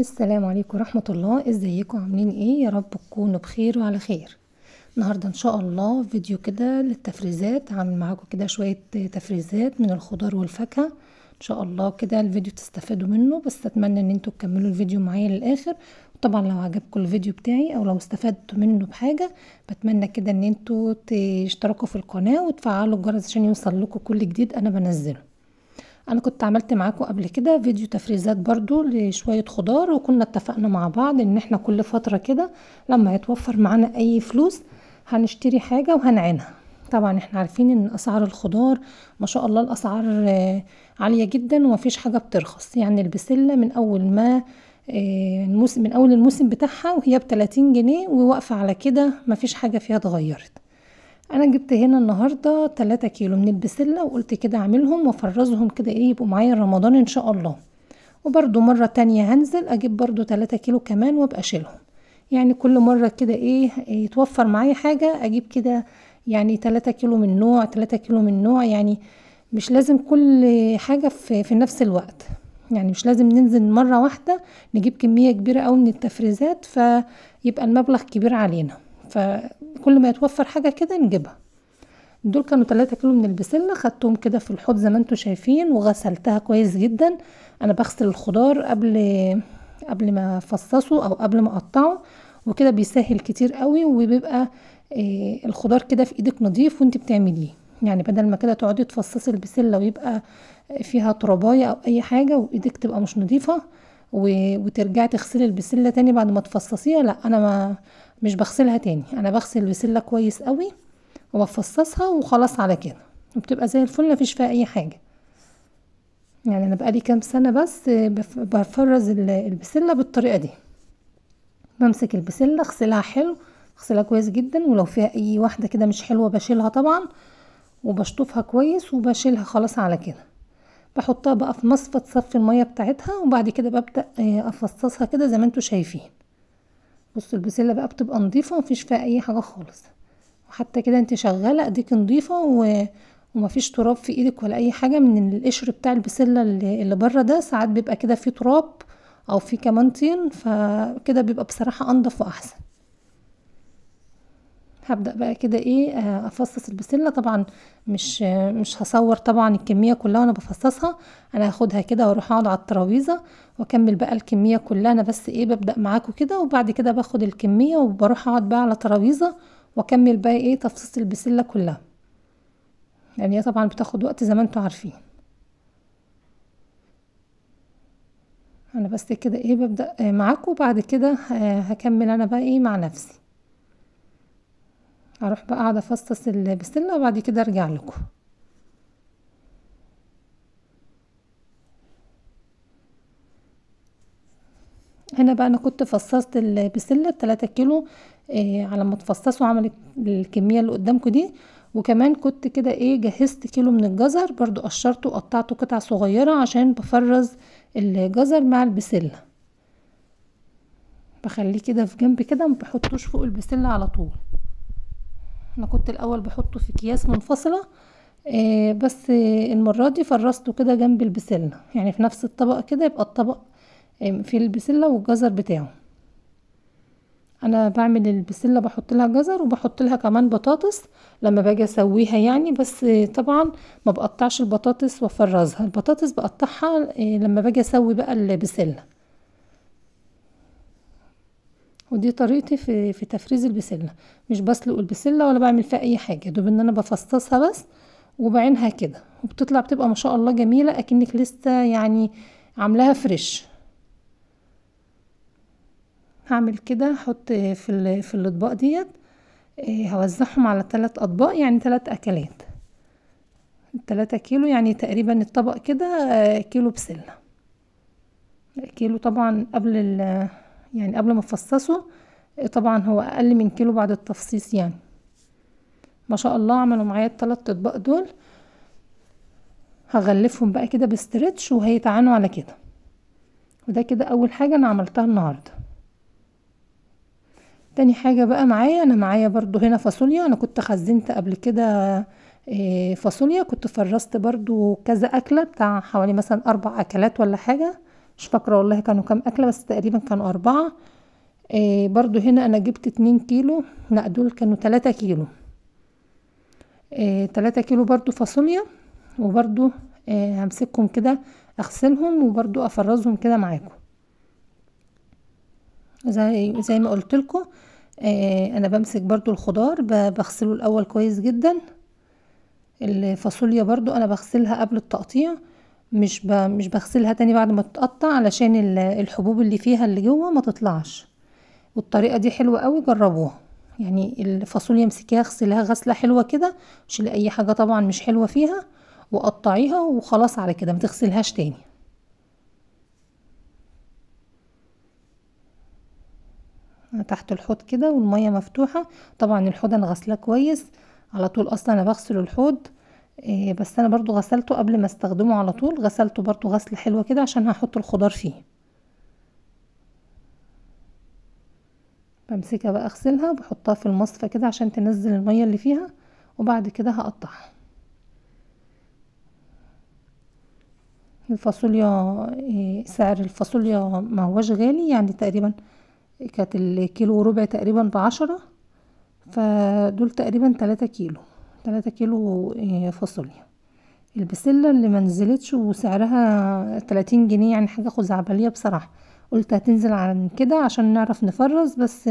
السلام عليكم ورحمة الله ازيكم عاملين ايه يا رب تكونوا بخير وعلى خير النهاردة ان شاء الله فيديو كده للتفريزات هعمل معاكم كده شوية تفريزات من الخضار والفاكهة ان شاء الله كده الفيديو تستفادوا منه بس اتمنى ان انتوا تكملوا الفيديو معايا للاخر طبعا لو عجبكم الفيديو بتاعي او لو استفدتوا منه بحاجه بتمنى كده ان انتوا تشتركوا في القناه وتفعلوا الجرس عشان يوصل لكم كل جديد انا بنزله انا كنت عملت معاكم قبل كده فيديو تفريزات برضو لشوية خضار وكنا اتفقنا مع بعض ان احنا كل فترة كده لما يتوفر معانا اي فلوس هنشتري حاجة وهنعينها طبعا احنا عارفين ان اسعار الخضار ما شاء الله الاسعار عالية جدا ومفيش حاجة بترخص يعني البسلة من اول ما آه، الموسم من اول الموسم بتاعها وهي ب 30 جنيه وواقفة على كده مفيش حاجة فيها اتغيرت انا جبت هنا النهاردة تلاتة كيلو من البسلة وقلت كده اعملهم وافرزهم كده ايه يبقوا معايا رمضان ان شاء الله وبرده مرة تانية هنزل اجيب برده تلاتة كيلو كمان وابقى اشيلهم يعني كل مرة كده ايه يتوفر معايا حاجة اجيب كده يعني تلاتة كيلو من نوع تلاتة كيلو من نوع يعني مش لازم كل حاجة في, في نفس الوقت يعني مش لازم ننزل مرة واحدة نجيب كمية كبيرة أوي من التفريزات فيبقى المبلغ كبير علينا ف كل ما يتوفر حاجة كده نجيبها دول كانوا 3 كيلو من البسلة خدتهم كده في الحوض زي ما انتم شايفين وغسلتها كويس جدا انا بغسل الخضار قبل قبل ما افصصه او قبل ما اقطعه وكده بيسهل كتير قوي وبيبقى إيه الخضار كده في ايدك نظيف وانت بتعمليه يعني بدل ما كده تقعدي تفصصي البسله ويبقى فيها ترابايه او اي حاجه وايدك تبقى مش نظيفه وترجعي تغسلي البسله تاني بعد ما تفصصيها لا انا ما مش بغسلها تاني انا بغسل بسله كويس قوي وبفصصها وخلاص على كده وبتبقى زي الفل مفيش فيها اي حاجه يعني انا بقالي كام سنه بس بفرز البسله بالطريقه دي بمسك البسله اغسلها حلو اغسلها كويس جدا ولو فيها اي واحده كده مش حلوه بشيلها طبعا وبشطفها كويس وبشيلها خلاص على كده بحطها بقى في مصفى تصفي الميه بتاعتها وبعد كده ببدا آه، افصصها كده زي ما انتوا شايفين بصوا البسله بقى بتبقى نظيفه ومفيش فيها اي حاجه خالص وحتى كده انت شغاله ايديك نظيفه و... ومفيش تراب في ايدك ولا اي حاجه من القشر بتاع البسله اللي, اللي بره ده ساعات بيبقى كده فيه تراب او فيه كمان طين فكده بيبقى بصراحه انضف واحسن هبدأ بقى كده ايه آه، افصص البسلة طبعا مش مش هصور طبعا الكمية كلها وانا بفصصها انا هاخدها كده واروح اقعد على الترابيزة واكمل بقى الكمية كلها انا بس ايه ببدأ معاكم كده وبعد كده باخد الكمية وبروح اقعد بقى على ترابيزة واكمل بقى ايه تفصيص البسلة كلها يعني هي طبعا بتاخد وقت زي ما انتوا عارفين انا بس كده ايه ببدأ معاكم وبعد كده آه، هكمل انا بقى ايه مع نفسي اروح بقى قاعده افصص البسله وبعد كده ارجع لكم هنا بقى انا كنت فصصت البسله 3 كيلو إيه على ما تفصصوا عملت الكميه اللي قدامكم دي وكمان كنت كده ايه جهزت كيلو من الجزر برضو قشرته وقطعته قطع صغيره عشان بفرز الجزر مع البسله بخليه كده في جنب كده ما بحطوش فوق البسله على طول انا كنت الاول بحطه في اكياس منفصله آه بس آه المره دي فرزته كده جنب البسله يعني في نفس الطبق كده يبقى الطبق آه في البسله والجزر بتاعه انا بعمل البسله بحط لها جزر وبحط لها كمان بطاطس لما باجي اسويها يعني بس طبعا ما بقطعش البطاطس وافرزها البطاطس بقطعها آه، لما باجي اسوي بقى البسله ودي طريقتي في في تفريز البسله مش بسلق البسله ولا بعمل فيها اي حاجه دوب ان انا بفصصها بس وبعينها كده وبتطلع بتبقى ما شاء الله جميله اكنك لسه يعني عاملاها فريش هعمل كده احط في في الاطباق ديت آه، هوزعهم على ثلاث اطباق يعني ثلاث اكلات تلاتة كيلو يعني تقريبا الطبق كده آه، كيلو بسله كيلو طبعا قبل ال يعني قبل ما افصصه طبعا هو اقل من كيلو بعد التفصيص يعني ما شاء الله عملوا معايا الثلاث اطباق دول هغلفهم بقى كده بستريتش وهيتعانوا على كده وده كده اول حاجه انا عملتها النهارده تاني حاجه بقى معايا انا معايا برضو هنا فاصوليا انا كنت خزنت قبل كده آه، فاصوليا كنت فرزت برضو كذا اكله بتاع حوالي مثلا اربع اكلات ولا حاجه مش فاكرة والله كانوا كام أكلة بس تقريبا كانوا أربعة إيه برضو هنا أنا جبت اتنين كيلو لا دول كانوا تلاتة كيلو آه تلاتة كيلو برضو فاصوليا وبرضو إيه همسكهم كده أغسلهم وبرضو أفرزهم كده معاكم زي, زي ما قلت لكم آه انا بمسك برضو الخضار بغسله الاول كويس جدا الفاصوليا برضو انا بغسلها قبل التقطيع مش ب... مش بغسلها تاني بعد ما تتقطع علشان الحبوب اللي فيها اللي جوه ما تطلعش والطريقه دي حلوه قوي جربوها يعني الفاصوليا امسكيها اغسلها غسله حلوه كده مش اي حاجه طبعا مش حلوه فيها وقطعيها وخلاص على كده ما تغسلهاش تاني تحت الحوض كده والميه مفتوحه طبعا الحوض انا غسلاه كويس على طول اصلا انا بغسل الحوض إيه، بس انا برضو غسلته قبل ما استخدمه على طول غسلته برضو غسل حلوة كده عشان هحط الخضار فيه بمسكها بقى اغسلها بحطها في المصفى كده عشان تنزل المية اللي فيها وبعد كده هقطعها الفاصوليا إيه، سعر الفاصوليا ما هوش غالي يعني تقريبا كانت الكيلو وربع تقريبا بعشرة فدول تقريبا تلاتة كيلو تلاتة كيلو آه، فاصوليا البسلة اللي منزلتش وسعرها تلاتين جنيه يعني حاجة خزعبلية بصراحة قلت هتنزل عن كده عشان نعرف نفرز بس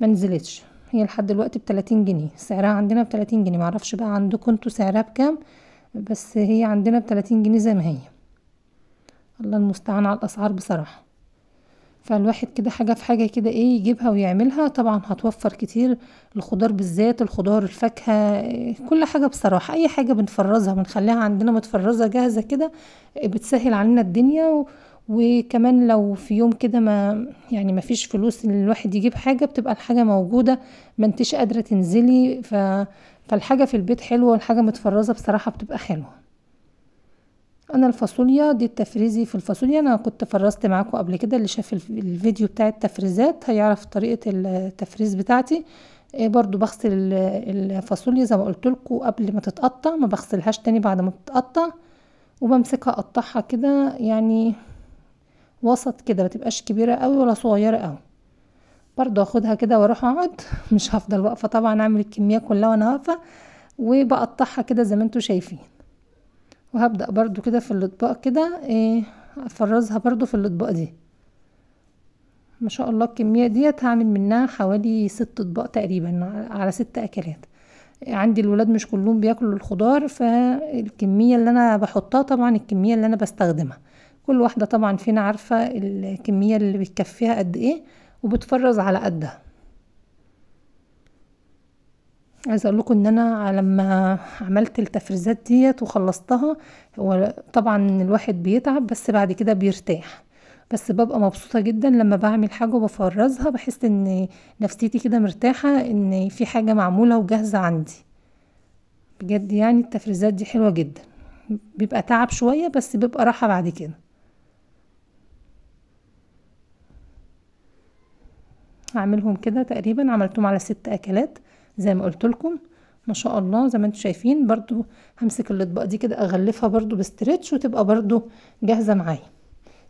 منزلتش هي لحد دلوقتي بتلاتين جنيه سعرها عندنا بتلاتين جنيه معرفش بقى عندكم انتوا سعرها بكام بس هي عندنا بتلاتين جنيه زي ما هي الله المستعان على الأسعار بصراحة فالواحد كده حاجة في حاجة كده ايه يجيبها ويعملها طبعا هتوفر كتير الخضار بالذات الخضار الفاكهة كل حاجة بصراحة اي حاجة بنفرزها بنخليها عندنا متفرزة جاهزة كده بتسهل علينا الدنيا و... وكمان لو في يوم كده ما يعني ما فيش فلوس ان الواحد يجيب حاجة بتبقى الحاجة موجودة ما انتش قادرة تنزلي ف... فالحاجة في البيت حلوة والحاجة متفرزة بصراحة بتبقى حلوة انا الفاصوليا دي التفريزي في الفاصوليا انا كنت فرزت معاكم قبل كده اللي شاف الفيديو بتاع التفريزات هيعرف طريقه التفريز بتاعتي إيه، برضو بغسل الفاصوليا زي ما قلت لكم قبل ما تتقطع ما بغسلهاش تاني بعد ما تتقطع وبمسكها اقطعها كده يعني وسط كده ما تبقاش كبيره قوي ولا صغيره قوي برضو اخدها كده واروح اقعد مش هفضل واقفه طبعا اعمل الكميه كلها وانا واقفه وبقطعها كده زي ما انتم شايفين وهبدأ برضو كده في الاطباق كده ايه افرزها برضو في الاطباق دي ما شاء الله الكمية ديت هعمل منها حوالي ست اطباق تقريبا على ست اكلات عندي الولاد مش كلهم بياكلوا الخضار فالكمية اللي انا بحطها طبعا الكمية اللي انا بستخدمها كل واحدة طبعا فينا عارفة الكمية اللي بتكفيها قد ايه وبتفرز على قدها عايزه اقول لكم ان انا لما عملت التفريزات ديت وخلصتها هو طبعا الواحد بيتعب بس بعد كده بيرتاح بس ببقى مبسوطة جدا لما بعمل حاجة وبفرزها بحس ان نفسيتي كده مرتاحة ان في حاجة معمولة وجاهزة عندي بجد يعني التفريزات دي حلوة جدا بيبقى تعب شوية بس بيبقى راحة بعد كده هعملهم كده تقريبا عملتهم على ست اكلات زي ما قلت لكم ما شاء الله زي ما انتم شايفين برضو همسك الاطباق دي كده اغلفها برضو بستريتش وتبقى برضو جاهزه معايا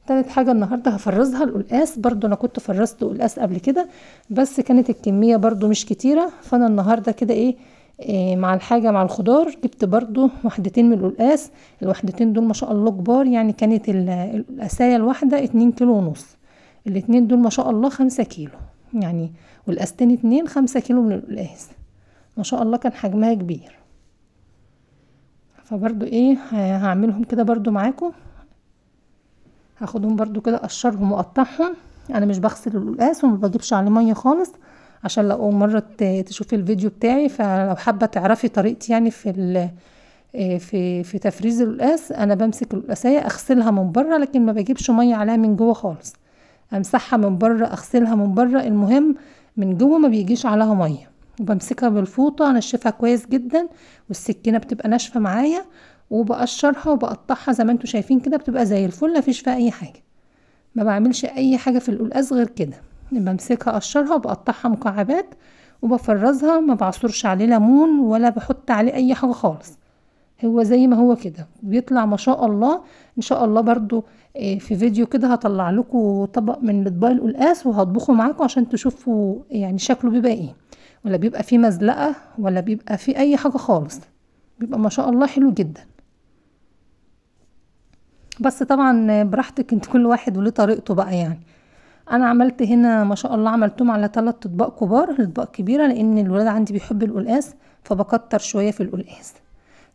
تالت حاجة النهاردة هفرزها القلقاس برضو انا كنت فرزت قلقاس قبل كده بس كانت الكمية برضو مش كتيرة فانا النهاردة كده ايه, إيه مع الحاجة مع الخضار جبت برضو وحدتين من القلقاس الوحدتين دول ما شاء الله كبار يعني كانت القساية الواحدة اتنين كيلو ونص الاتنين دول ما شاء الله خمسة كيلو يعني والأستين اتنين خمسة كيلو من القلقاس ما شاء الله كان حجمها كبير فبرضو ايه هعملهم كده برضو معاكم هاخدهم برضو كده اقشرهم واقطعهم انا مش بغسل القلقاس وما بجيبش عليه ميه خالص عشان لو اول مره تشوفي الفيديو بتاعي فلو حابه تعرفي طريقتي يعني في آه، في في تفريز القلقاس انا بمسك القلقاسيه اغسلها من بره لكن ما بجيبش ميه عليها من جوه خالص امسحها من بره اغسلها من بره المهم من جوه ما بيجيش عليها ميه وبمسكها بالفوطه انشفها كويس جدا والسكينه بتبقى ناشفه معايا وبقشرها وبقطعها زي ما انتم شايفين كده بتبقى زي الفل مفيش فيها اي حاجه ما بعملش اي حاجه في القلقاس غير كده بمسكها اقشرها وبقطعها مكعبات وبفرزها ما بعصرش عليه ليمون ولا بحط عليه اي حاجه خالص هو زي ما هو كده بيطلع ما شاء الله ان شاء الله برضو آه، في فيديو كده هطلع لكم طبق من الاطباق القلقاس وهطبخه معاكم عشان تشوفوا يعني شكله بيبقى ايه ولا بيبقى فيه مزلقه ولا بيبقى فيه اي حاجه خالص بيبقى ما شاء الله حلو جدا بس طبعا آه، براحتك انت كل واحد وليه طريقته بقى يعني انا عملت هنا ما شاء الله عملتهم على ثلاث اطباق كبار اطباق كبيره لان الولاد عندي بيحب القلقاس فبكتر شويه في القلقاس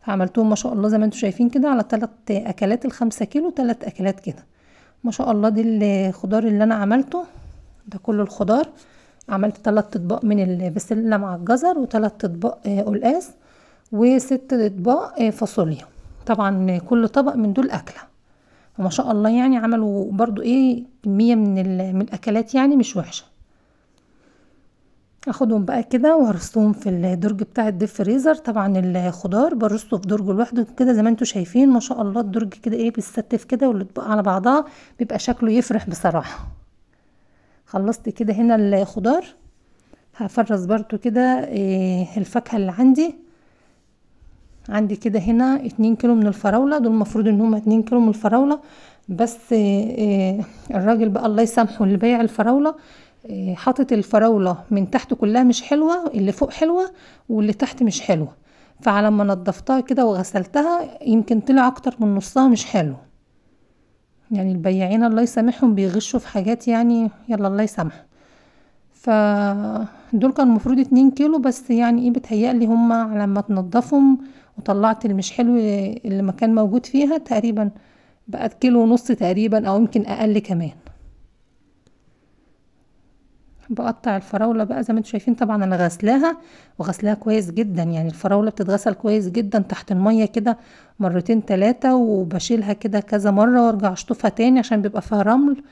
فعملتهم ما شاء الله زي ما انتم شايفين كده على تلات اكلات الخمسة كيلو تلات اكلات كده ما شاء الله دي الخضار اللي انا عملته ده كل الخضار عملت تلات اطباق من البسلة مع الجزر وتلات اطباق آه، قلقاس وست اطباق آه، فاصوليا طبعا كل طبق من دول اكله ما شاء الله يعني عملوا برضو ايه كميه من, من الاكلات يعني مش وحشه اخدهم بقى كده وهرصهم في الدرج بتاع الدفريزر طبعا الخضار برصه في درج لوحده كده زي ما انتم شايفين ما شاء الله الدرج كده ايه بيتستف كده والاطباق على بعضها بيبقى شكله يفرح بصراحه خلصت كده هنا الخضار هفرز برده كده إيه الفاكهه اللي عندي عندي كده هنا اتنين كيلو من الفراوله دول المفروض ان هما اتنين كيلو من الفراوله بس إيه, إيه، الراجل بقى الله يسامحه اللي بيع الفراوله إيه، حاطط الفراولة من تحت كلها مش حلوة اللي فوق حلوة واللي تحت مش حلوة فعلى ما نضفتها كده وغسلتها يمكن طلع اكتر من نصها مش حلو يعني البياعين الله يسامحهم بيغشوا في حاجات يعني يلا الله يسامح فدول كان المفروض اتنين كيلو بس يعني ايه بتهيألي هما لما تنضفهم وطلعت المش حلو اللي ما كان موجود فيها تقريبا بقت كيلو ونص تقريبا او يمكن اقل كمان بقطع الفراولة بقى زي ما انتم شايفين طبعا انا غسلاها وغسلاها كويس جدا يعني الفراولة بتتغسل كويس جدا تحت المية كده مرتين تلاتة وبشيلها كده كذا مرة وارجع اشطفها تاني عشان بيبقى فيها رمل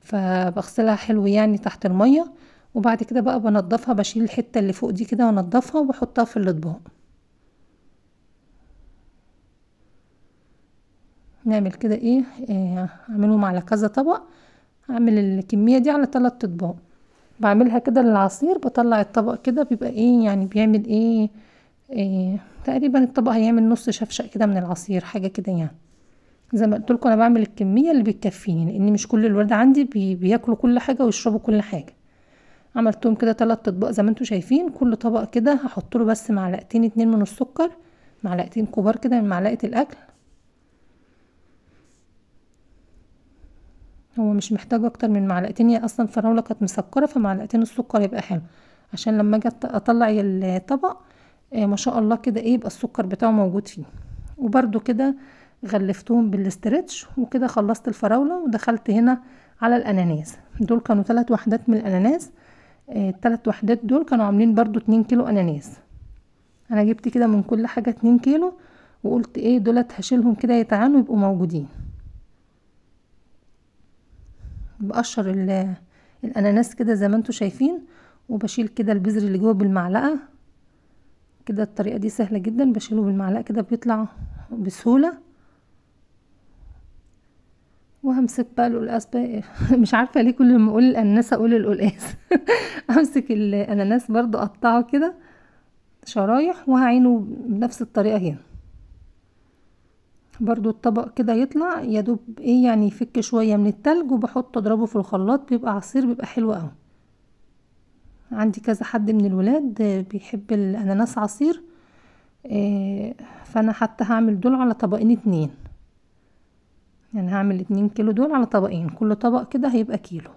فبغسلها حلو يعني تحت المية وبعد كده بقى بنضفها بشيل الحتة اللي فوق دي كده وانضفها وبحطها في الاطباق نعمل كده ايه, ايه اعملهم على كذا طبق اعمل الكمية دي على ثلاث اطباق بعملها كده للعصير بطلع الطبق كده بيبقى ايه يعني بيعمل ايه, إيه تقريبا الطبق هيعمل نص شفشق كده من العصير حاجه كده يعني زي ما قلت لكم انا بعمل الكميه اللي بتكفيني لان مش كل الولاد عندي بي بياكلوا كل حاجه ويشربوا كل حاجه عملتهم كده ثلاث اطباق زي ما انتم شايفين كل طبق كده هحط له بس معلقتين اتنين من السكر معلقتين كبار كده من معلقه الاكل هو مش محتاج اكتر من معلقتين هي اصلا الفراوله كانت مسكره فمعلقتين السكر يبقى حلو عشان لما اجي اطلع الطبق آه ما شاء الله كده ايه يبقى السكر بتاعه موجود فيه وبرده كده غلفتهم بالاسترتش وكده خلصت الفراوله ودخلت هنا على الاناناس دول كانوا ثلاث وحدات من الاناناس الثلاث آه وحدات دول كانوا عاملين برده اتنين كيلو اناناس انا جبت كده من كل حاجه اتنين كيلو وقلت ايه دولت هشيلهم كده يتعانوا يبقوا موجودين بقشر الاناناس كده زي ما انتوا شايفين وبشيل كده البذر اللي جوه بالمعلقه كده الطريقه دي سهله جدا بشيله بالمعلقه كده بيطلع بسهوله وهمسك بقى القلقاس بقى مش عارفه ليه كل ما اقول الاناناس اقول القلقاس امسك الاناناس برضو اقطعه كده شرايح وهعينه بنفس الطريقه هنا برضو الطبق كده يطلع يا دوب ايه يعني يفك شويه من التلج وبحط اضربه في الخلاط بيبقى عصير بيبقى حلو قوي عندي كذا حد من الولاد بيحب الاناناس عصير آه، فانا حتى هعمل دول على طبقين اتنين يعني هعمل اتنين كيلو دول على طبقين كل طبق كده هيبقى كيلو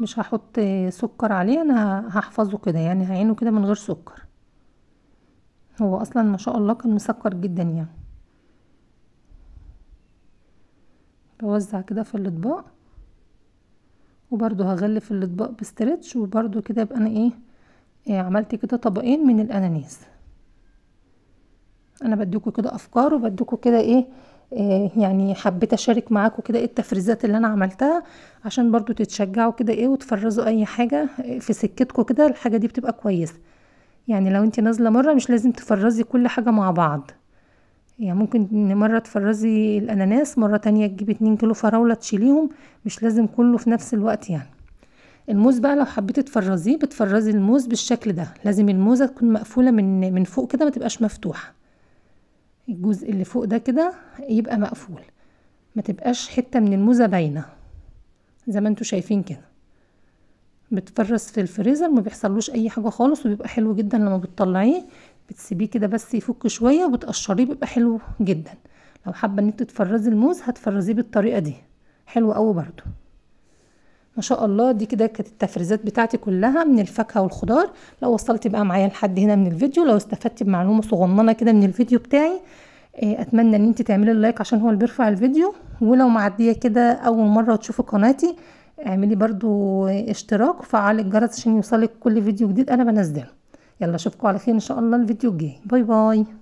مش هحط سكر عليه انا هحفظه كده يعني هعينه كده من غير سكر هو اصلا ما شاء الله كان مسكر جدا يعني بوزع كده في الاطباق وبرده هغلف الاطباق بستريتش وبرده كده يبقى انا ايه, إيه عملت كده طبقين من الاناناس انا بديكوا كده افكار وبديكوا كده ايه, إيه يعني حبيت اشارك معاكم كده ايه التفريزات اللي انا عملتها عشان برضو تتشجعوا كده ايه وتفرزوا اي حاجه في سكتكم كده الحاجه دي بتبقى كويسه يعني لو انت نازله مره مش لازم تفرزي كل حاجه مع بعض يعني ممكن مرة تفرزي الأناناس مرة تانية تجيبي اتنين كيلو فراولة تشيليهم مش لازم كله في نفس الوقت يعني الموز بقى لو حبيتي تفرزيه بتفرزي الموز بالشكل ده لازم الموزة تكون مقفولة من من فوق كده ما تبقاش مفتوحة الجزء اللي فوق ده كده يبقى مقفول ما تبقاش حتة من الموزة باينة زي ما انتوا شايفين كده بتفرز في الفريزر ما بيحصلوش اي حاجه خالص وبيبقى حلو جدا لما بتطلعيه بتسيبيه كده بس يفك شويه وبتقشريه بيبقى حلو جدا لو حابه ان انت تفرزي الموز هتفرزيه بالطريقه دي حلو قوي برده ما شاء الله دي كده كانت التفريزات بتاعتي كلها من الفاكهه والخضار لو وصلت بقى معايا لحد هنا من الفيديو لو استفدت بمعلومه صغننه كده من الفيديو بتاعي آه، اتمنى ان انت تعملي اللايك عشان هو اللي بيرفع الفيديو ولو معديه كده اول مره تشوفي قناتي اعملي برضو اشتراك وفعل الجرس عشان يوصلك كل فيديو جديد انا بنزله يلا اشوفكم على خير ان شاء الله الفيديو الجاي باي باي